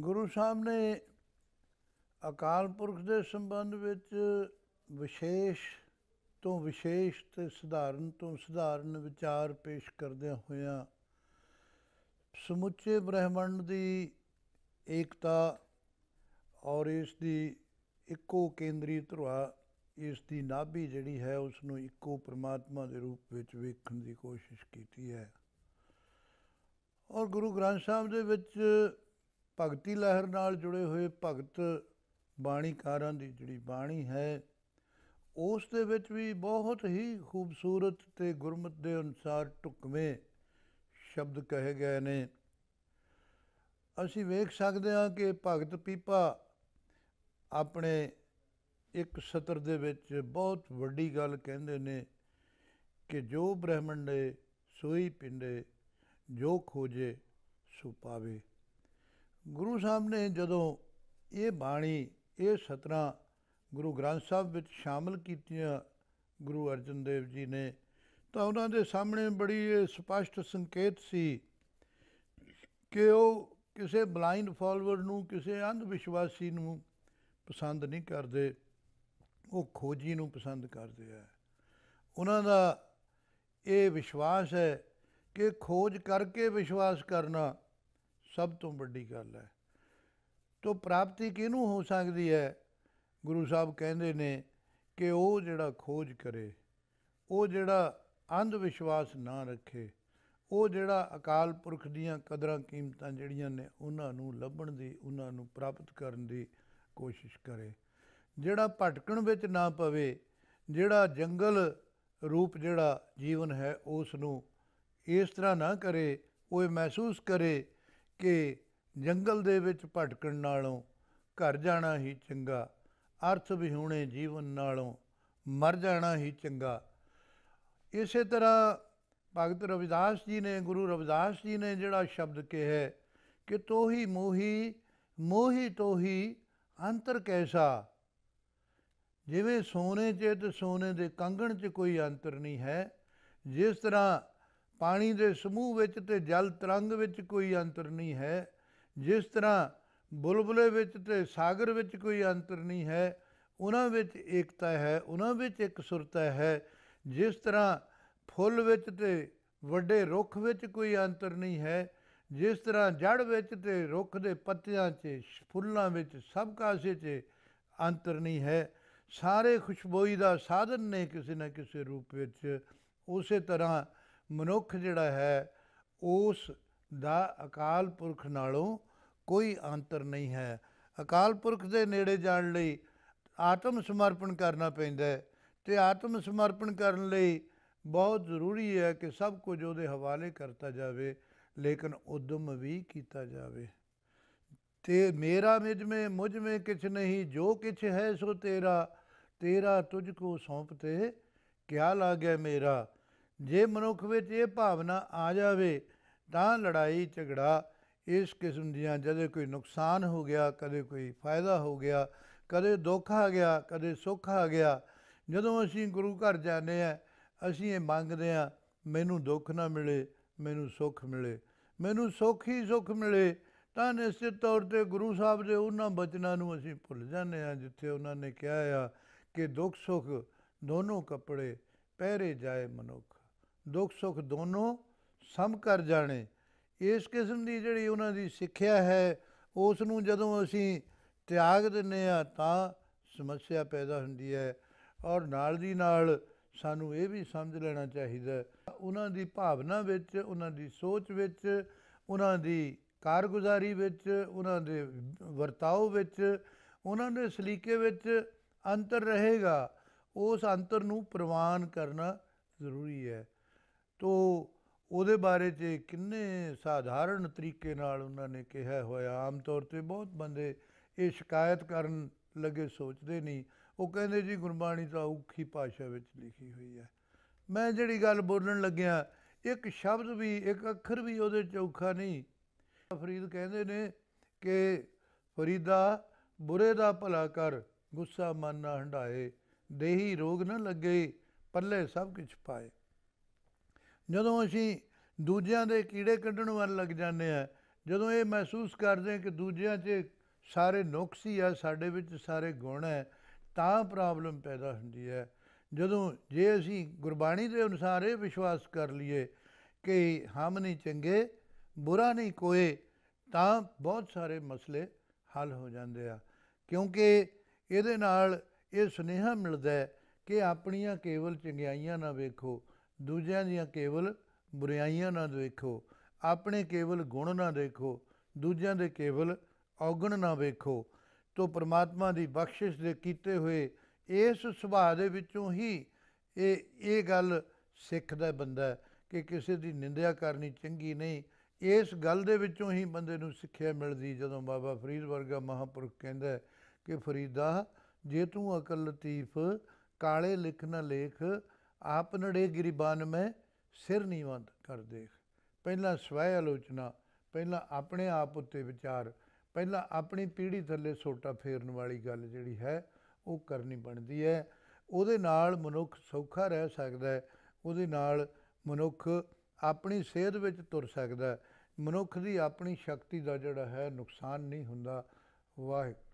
ਗੁਰੂ ਸਾਹਿਬ ਨੇ ਅਕਾਲ ਪੁਰਖ ਦੇ ਸੰਬੰਧ ਵਿੱਚ ਵਿਸ਼ੇਸ਼ ਤੋਂ ਵਿਸ਼ੇਸ਼ ਤੇ ਸਧਾਰਨ ਤੋਂ ਸਧਾਰਨ ਵਿਚਾਰ ਪੇਸ਼ ਕਰਦਿਆਂ ਹੋਇਆਂ ਸਮੁੱਚੇ ਬ੍ਰਹਿਮੰਡ ਦੀ ਏਕਤਾ ਔਰ ਇਸ ਦੀ ਇੱਕੋ ਕੇਂਦਰੀ ਧਰਵਾ ਇਸ ਦੀ ਨਾਭੀ ਜਿਹੜੀ ਹੈ ਉਸ ਨੂੰ ਇੱਕੋ ਪ੍ਰਮਾਤਮਾ ਦੇ ਰੂਪ ਵਿੱਚ ਵੇਖਣ ਦੀ ਕੋਸ਼ਿਸ਼ ਕੀਤੀ ਹੈ ਔਰ ਗੁਰੂ ਗ੍ਰੰਥ ਸਾਹਿਬ ਦੇ ਵਿੱਚ ਭਗਤੀ ਲਹਿਰ ਨਾਲ ਜੁੜੇ ਹੋਏ ਭਗਤ ਬਾਣੀਕਾਰਾਂ ਦੀ ਜਿਹੜੀ ਬਾਣੀ ਹੈ ਉਸ ਦੇ ਵਿੱਚ ਵੀ ਬਹੁਤ ਹੀ ਖੂਬਸੂਰਤ ਤੇ ਗੁਰਮਤ ਦੇ ਅਨੁਸਾਰ ਟੁਕਵੇਂ ਸ਼ਬਦ ਕਹੇ ਗਏ ਨੇ ਅਸੀਂ ਵੇਖ ਸਕਦੇ ਹਾਂ ਕਿ ਭਗਤ ਪੀਪਾ ਆਪਣੇ ਇੱਕ ਸਤਰ ਦੇ ਵਿੱਚ ਬਹੁਤ ਵੱਡੀ ਗੱਲ ਕਹਿੰਦੇ ਨੇ ਕਿ ਜੋ ਬ੍ਰਹਮਣ ਨੇ ਸੋਈ ਪਿੰਡੇ ਜੋ ਖੋਜੇ ਸੁਪਾਵੇ ਪਾਵੇ ਗੁਰੂ ਸਾਹਿਬ ਨੇ ਜਦੋਂ ਇਹ ਬਾਣੀ ਇਹ ਸਤਰਾਂ ਗੁਰੂ ਗ੍ਰੰਥ ਸਾਹਿਬ ਵਿੱਚ ਸ਼ਾਮਲ ਕੀਤੀਆਂ ਗੁਰੂ ਅਰਜਨ ਦੇਵ ਜੀ ਨੇ ਤਾਂ ਉਹਨਾਂ ਦੇ ਸਾਹਮਣੇ ਬੜੀ ਸਪਸ਼ਟ ਸੰਕੇਤ ਸੀ ਕਿ ਉਹ ਕਿਸੇ ਬਲਾਈਂਡ ਫਾਲੋਅਰ ਨੂੰ ਕਿਸੇ ਅੰਧ ਵਿਸ਼ਵਾਸੀ ਨੂੰ ਪਸੰਦ ਨਹੀਂ ਕਰਦੇ ਉਹ ਖੋਜੀ ਨੂੰ ਪਸੰਦ ਕਰਦੇ ਆ ਉਹਨਾਂ ਦਾ ਇਹ ਵਿਸ਼ਵਾਸ ਹੈ ਕਿ ਖੋਜ ਕਰਕੇ ਵਿਸ਼ਵਾਸ ਕਰਨਾ ਸਭ ਤੋਂ ਵੱਡੀ ਗੱਲ ਹੈ ਤੋਂ ਪ੍ਰਾਪਤੀ ਕਿਹਨੂੰ ਹੋ ਸਕਦੀ ਹੈ ਗੁਰੂ ਸਾਹਿਬ ਕਹਿੰਦੇ ਨੇ ਕਿ ਉਹ ਜਿਹੜਾ ਖੋਜ ਕਰੇ ਉਹ ਜਿਹੜਾ ਅੰਧ ਵਿਸ਼ਵਾਸ ਨਾ ਰੱਖੇ ਉਹ ਜਿਹੜਾ ਅਕਾਲ ਪੁਰਖ ਦੀਆਂ ਕਦਰਾਂ ਕੀਮਤਾਂ ਜਿਹੜੀਆਂ ਨੇ ਉਹਨਾਂ ਨੂੰ ਲੱਭਣ ਦੀ ਉਹਨਾਂ ਨੂੰ ਪ੍ਰਾਪਤ ਕਰਨ ਦੀ ਕੋਸ਼ਿਸ਼ ਕਰੇ ਜਿਹੜਾ ਭਟਕਣ ਵਿੱਚ ਨਾ ਪਵੇ ਜਿਹੜਾ ਜੰਗਲ ਰੂਪ ਜਿਹੜਾ ਜੀਵਨ ਹੈ ਉਸ ਨੂੰ ਇਸ ਤਰ੍ਹਾਂ ਨਾ ਕਰੇ ਉਹ ਮਹਿਸੂਸ ਕਰੇ ਕਿ ਜੰਗਲ ਦੇ ਵਿੱਚ ਭਟਕਣ ਨਾਲੋਂ ਘਰ ਜਾਣਾ ਹੀ ਚੰਗਾ ਅਰਥ ਵਿਹੂਣੇ ਜੀਵਨ ਨਾਲੋਂ ਮਰ ਜਾਣਾ ਹੀ ਚੰਗਾ ਇਸੇ ਤਰ੍ਹਾਂ ਭਗਤ ਰਵਿਦਾਸ ਜੀ ਨੇ ਗੁਰੂ ਰਵਿਦਾਸ ਜੀ ਨੇ ਜਿਹੜਾ ਸ਼ਬਦ ਕਿਹਾ ਕਿ ਤੋਹੀ ਮੋਹੀ ਮੋਹੀ ਤੋਹੀ ਅੰਤਰ ਕੈਸਾ ਜਿਵੇਂ ਸੋਨੇ 'ਚ ਤੇ ਸੋਨੇ ਦੇ ਕੰਗਣ 'ਚ ਕੋਈ ਅੰਤਰ ਨਹੀਂ ਹੈ ਜਿਸ ਤਰ੍ਹਾਂ ਪਾਣੀ ਦੇ ਸਮੂਹ ਵਿੱਚ ਤੇ ਜਲ ਤਰੰਗ ਵਿੱਚ ਕੋਈ ਅੰਤਰ ਨਹੀਂ ਹੈ ਜਿਸ ਤਰ੍ਹਾਂ ਬੁਲਬਲੇ ਵਿੱਚ ਤੇ ਸਾਗਰ ਵਿੱਚ ਕੋਈ ਅੰਤਰ ਨਹੀਂ ਹੈ ਉਹਨਾਂ ਵਿੱਚ ਏਕਤਾ ਹੈ ਉਹਨਾਂ ਵਿੱਚ ਇੱਕ ਸੁਰਤਾ ਹੈ ਜਿਸ ਤਰ੍ਹਾਂ ਫੁੱਲ ਵਿੱਚ ਤੇ ਵੱਡੇ ਰੁੱਖ ਵਿੱਚ ਕੋਈ ਅੰਤਰ ਨਹੀਂ ਹੈ ਜਿਸ ਤਰ੍ਹਾਂ ਜੜ ਵਿੱਚ ਤੇ ਰੁੱਖ ਦੇ ਪੱਤਿਆਂ 'ਚ ਫੁੱਲਾਂ ਵਿੱਚ ਸਭ ਕਾਸੇ 'ਚ ਅੰਤਰ ਨਹੀਂ ਹੈ ਸਾਰੇ ਖੁਸ਼ਬੋਈ ਦਾ ਸਾਧਨ ਨੇ ਕਿਸੇ ਨਾ ਕਿਸੇ ਰੂਪ ਵਿੱਚ ਉਸੇ ਤਰ੍ਹਾਂ ਮਨੁੱਖ ਜਿਹੜਾ ਹੈ ਉਸ ਦਾ ਅਕਾਲ ਪੁਰਖ ਨਾਲੋਂ ਕੋਈ ਅੰਤਰ ਨਹੀਂ ਹੈ ਅਕਾਲ ਪੁਰਖ ਦੇ ਨੇੜੇ ਜਾਣ ਲਈ ਆਤਮ ਸਮਰਪਣ ਕਰਨਾ ਪੈਂਦਾ ਹੈ ਤੇ ਆਤਮ ਸਮਰਪਣ ਕਰਨ ਲਈ ਬਹੁਤ ਜ਼ਰੂਰੀ ਹੈ ਕਿ ਸਭ ਕੁਝ ਉਹਦੇ ਹਵਾਲੇ ਕਰਤਾ ਜਾਵੇ ਲੇਕਿਨ ਉਦਮ ਵੀ ਕੀਤਾ ਜਾਵੇ ਤੇ ਮੇਰਾ ਮਿਜ ਮੇ ਮੁਝ ਮੇ ਕਿਛ ਨਹੀਂ ਜੋ ਕਿਛ ਹੈ ਸੋ ਤੇਰਾ ਤੇਰਾ ਤੁਝ ਕੋ ਸੌਂਪਤੇ ਕਿਆ ਲਾਗਿਆ ਮੇਰਾ ਜੇ ਮਨੁੱਖ ਵਿੱਚ ਇਹ ਭਾਵਨਾ ਆ ਜਾਵੇ ਤਾਂ ਲੜਾਈ ਝਗੜਾ ਇਸ ਕਿਸਮ ਦੀਆਂ ਜਦੋਂ ਕੋਈ ਨੁਕਸਾਨ ਹੋ ਗਿਆ ਕਦੇ ਕੋਈ ਫਾਇਦਾ ਹੋ ਗਿਆ ਕਦੇ ਦੁੱਖ ਆ ਗਿਆ ਕਦੇ ਸੁੱਖ ਆ ਗਿਆ ਜਦੋਂ ਅਸੀਂ ਗੁਰੂ ਘਰ ਜਾਂਦੇ ਆ ਅਸੀਂ ਇਹ ਮੰਗਦੇ ਆ ਮੈਨੂੰ ਦੁੱਖ ਨਾ ਮਿਲੇ ਮੈਨੂੰ ਸੁੱਖ ਮਿਲੇ ਮੈਨੂੰ ਸੁੱਖ ਹੀ ਸੁੱਖ ਮਿਲੇ ਤਾਂ ਨਿਸ਼ਚਿਤ ਤੌਰ ਤੇ ਗੁਰੂ ਸਾਹਿਬ ਦੇ ਉਹਨਾਂ ਬਚਨਾਂ ਨੂੰ ਅਸੀਂ ਭੁੱਲ ਜਾਂਦੇ ਆ ਜਿੱਥੇ ਉਹਨਾਂ ਨੇ ਕਿਹਾ ਆ ਕਿ ਦੁੱਖ ਸੁੱਖ ਦੋਨੋਂ ਕੱਪੜੇ ਪਹਿਰੇ ਜਾਏ ਮਨੁੱਖ ਦੁੱਖ ਸੁੱਖ ਦੋਨੋਂ ਸਮ ਕਰ ਜਾਣੇ ਇਸ ਕਿਸਮ ਦੀ ਜਿਹੜੀ ਉਹਨਾਂ ਦੀ ਸਿੱਖਿਆ ਹੈ ਉਸ ਨੂੰ ਜਦੋਂ ਅਸੀਂ ਤਿਆਗ ਦਿੰਨੇ ਆ ਤਾਂ ਸਮੱਸਿਆ ਪੈਦਾ ਹੁੰਦੀ ਹੈ ਔਰ ਨਾਲ ਦੀ ਨਾਲ ਸਾਨੂੰ ਇਹ ਵੀ ਸਮਝ ਲੈਣਾ ਚਾਹੀਦਾ ਉਹਨਾਂ ਦੀ ਭਾਵਨਾ ਵਿੱਚ ਉਹਨਾਂ ਦੀ ਸੋਚ ਵਿੱਚ ਉਹਨਾਂ ਦੀ ਕਾਰਗੁਜ਼ਾਰੀ ਵਿੱਚ ਉਹਨਾਂ ਦੇ ਵਰਤਾਓ ਵਿੱਚ ਉਹਨਾਂ ਦੇ ਸਲੀਕੇ ਵਿੱਚ ਅੰਤਰ ਰਹੇਗਾ ਉਸ ਅੰਤਰ ਨੂੰ ਪ੍ਰਵਾਨ ਕਰਨਾ ਜ਼ਰੂਰੀ ਹੈ ਤੋ ਉਹਦੇ ਬਾਰੇ ਤੇ ਕਿੰਨੇ ਸਾਧਾਰਨ ਤਰੀਕੇ ਨਾਲ ਉਹਨਾਂ ਨੇ ਕਿਹਾ ਹੋਇਆ ਆਮ ਤੌਰ ਤੇ ਬਹੁਤ ਬੰਦੇ ਇਹ ਸ਼ਿਕਾਇਤ ਕਰਨ ਲੱਗੇ ਸੋਚਦੇ ਨਹੀਂ ਉਹ ਕਹਿੰਦੇ ਜੀ ਗੁਰਬਾਣੀ ਤਾਂ ਔਖੀ ਭਾਸ਼ਾ ਵਿੱਚ ਲਿਖੀ ਹੋਈ ਹੈ ਮੈਂ ਜਿਹੜੀ ਗੱਲ ਬੋਲਣ ਲੱਗਿਆ ਇੱਕ ਸ਼ਬਦ ਵੀ ਇੱਕ ਅੱਖਰ ਵੀ ਉਹਦੇ ਚੌਖਾ ਨਹੀਂ ਫਰੀਦ ਕਹਿੰਦੇ ਨੇ ਕਿ ਫਰੀਦਾ ਬੁਰੇ ਦਾ ਭਲਾ ਕਰ ਗੁੱਸਾ ਮਨ ਨਾ ਹੰਡਾਏ ਦੇਹੀ ਰੋਗ ਨਾ ਲੱਗੇ ਪੱਲੇ ਸਭ ਕੁਝ ਪਾਏ ਜਦੋਂ ਅਸੀਂ ਦੂਜਿਆਂ ਦੇ ਕੀੜੇ ਕੱਢਣ ਵੱਲ ਲੱਗ ਜਾਂਦੇ ਆ ਜਦੋਂ ਇਹ ਮਹਿਸੂਸ ਕਰਦੇ ਕਿ ਦੂਜਿਆਂ 'ਚ ਸਾਰੇ ਨੁਕਸ ਹੀ ਆ ਸਾਡੇ ਵਿੱਚ ਸਾਰੇ ਗੁਣ ਹੈ ਤਾਂ ਪ੍ਰੋਬਲਮ ਪੈਦਾ ਹੁੰਦੀ ਹੈ ਜਦੋਂ ਜੇ ਅਸੀਂ ਗੁਰਬਾਣੀ ਦੇ ਅਨੁਸਾਰ ਇਹ ਵਿਸ਼ਵਾਸ ਕਰ ਲਈਏ ਕਿ ਹਮ ਨਹੀਂ ਚੰਗੇ ਬੁਰਾ ਨਹੀਂ ਕੋਏ ਤਾਂ ਬਹੁਤ ਸਾਰੇ ਮਸਲੇ ਹੱਲ ਹੋ ਜਾਂਦੇ ਆ ਕਿਉਂਕਿ ਇਹਦੇ ਨਾਲ ਇਹ ਸੁਨੇਹਾ ਮਿਲਦਾ ਹੈ ਕਿ ਆਪਣੀਆਂ ਕੇਵਲ ਚੰਗਿਆਈਆਂ ਨਾ ਵੇਖੋ ਦੂਜਿਆਂ ਦੀਆਂ ਕੇਵਲ ਬੁਰਾਈਆਂ ਨਾ ਦੇਖੋ ਆਪਣੇ ਕੇਵਲ ਗੁਣ ਨਾ ਦੇਖੋ ਦੂਜਿਆਂ ਦੇ ਕੇਵਲ ਔਗਣ ਨਾ ਵੇਖੋ ਤੋ ਪ੍ਰਮਾਤਮਾ ਦੀ ਬਖਸ਼ਿਸ਼ ਦੇ ਕੀਤੇ ਹੋਏ ਇਸ ਸੁਭਾਅ ਦੇ ਵਿੱਚੋਂ ਹੀ ਇਹ ਇਹ ਗੱਲ ਸਿੱਖਦਾ ਬੰਦਾ ਕਿ ਕਿਸੇ ਦੀ ਨਿੰਦਿਆ ਕਰਨੀ ਚੰਗੀ ਨਹੀਂ ਇਸ ਗੱਲ ਦੇ ਵਿੱਚੋਂ ਹੀ ਬੰਦੇ ਨੂੰ ਸਿੱਖਿਆ ਮਿਲਦੀ ਜਦੋਂ ਬਾਬਾ ਫਰੀਦ ਵਰਗਾ ਮਹਾਪੁਰਖ ਕਹਿੰਦਾ ਕਿ ਫਰੀਦਾ ਜੇ ਤੂੰ ਅਕਲ ਲਤੀਫ ਕਾਲੇ ਲਿਖ ਲੇਖ ਆਪਨੜੇ ਗਰੀਬਾਨ ਮੈਂ ਸਿਰ ਨੀਵੰਦ ਕਰ ਦੇਖ ਪਹਿਲਾਂ ਸਵੈ ਆਲੋਚਨਾ ਪਹਿਲਾਂ ਆਪਣੇ ਆਪ ਉੱਤੇ ਵਿਚਾਰ ਪਹਿਲਾਂ ਆਪਣੀ ਪੀੜੀ ਥੱਲੇ ਸੋਟਾ ਫੇਰਨ ਵਾਲੀ ਗੱਲ ਜਿਹੜੀ ਹੈ ਉਹ ਕਰਨੀ ਬਣਦੀ ਹੈ ਉਹਦੇ ਨਾਲ ਮਨੁੱਖ ਸੌਖਾ ਰਹਿ ਸਕਦਾ ਹੈ ਉਹਦੇ ਨਾਲ ਮਨੁੱਖ ਆਪਣੀ ਸਿਹਤ ਵਿੱਚ ਤੁਰ ਸਕਦਾ ਮਨੁੱਖ ਦੀ ਆਪਣੀ ਸ਼ਕਤੀ ਦਾ ਜਿਹੜਾ ਹੈ ਨੁਕਸਾਨ ਨਹੀਂ ਹੁੰਦਾ ਵਾਹਿਗੁਰੂ